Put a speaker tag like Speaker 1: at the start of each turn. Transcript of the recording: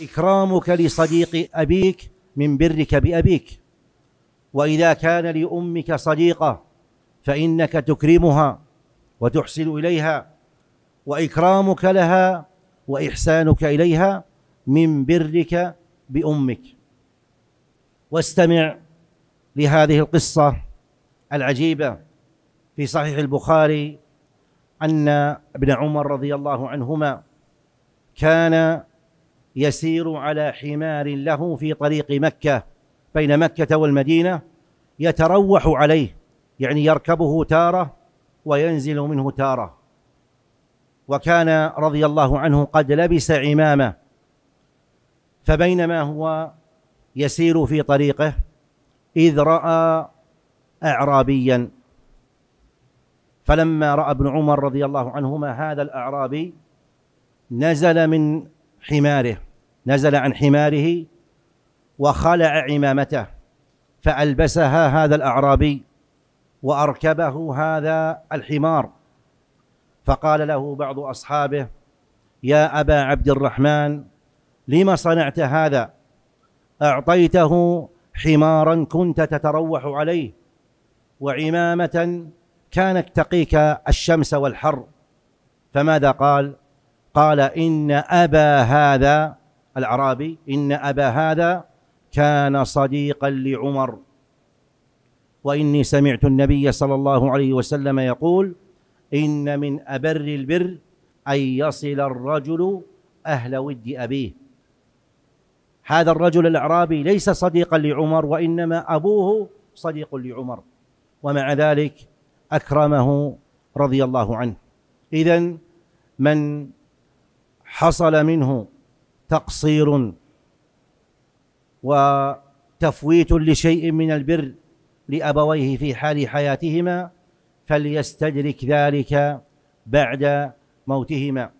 Speaker 1: إكرامك لصديق أبيك من برك بأبيك وإذا كان لأمك صديقة فإنك تكرمها وتحسن إليها وإكرامك لها وإحسانك إليها من برك بأمك واستمع لهذه القصة العجيبة في صحيح البخاري أن ابن عمر رضي الله عنهما كان يسير على حمار له في طريق مكة بين مكة والمدينة يتروح عليه يعني يركبه تارة وينزل منه تارة وكان رضي الله عنه قد لبس عمامة فبينما هو يسير في طريقه إذ رأى أعرابيا فلما رأى ابن عمر رضي الله عنهما هذا الأعرابي نزل من حماره نزل عن حماره وخلع عمامته فألبسها هذا الأعرابي وأركبه هذا الحمار فقال له بعض أصحابه يا أبا عبد الرحمن لما صنعت هذا أعطيته حمارا كنت تتروح عليه وعمامة كانت تقيك الشمس والحر فماذا قال قال إن أبا هذا الأعرابي إن أبا هذا كان صديقا لعمر وإني سمعت النبي صلى الله عليه وسلم يقول إن من أبر البر أن يصل الرجل أهل ود أبيه هذا الرجل الأعرابي ليس صديقا لعمر وإنما أبوه صديق لعمر ومع ذلك أكرمه رضي الله عنه إذا من حصل منه تقصير وتفويت لشيء من البر لابويه في حال حياتهما فليستدرك ذلك بعد موتهما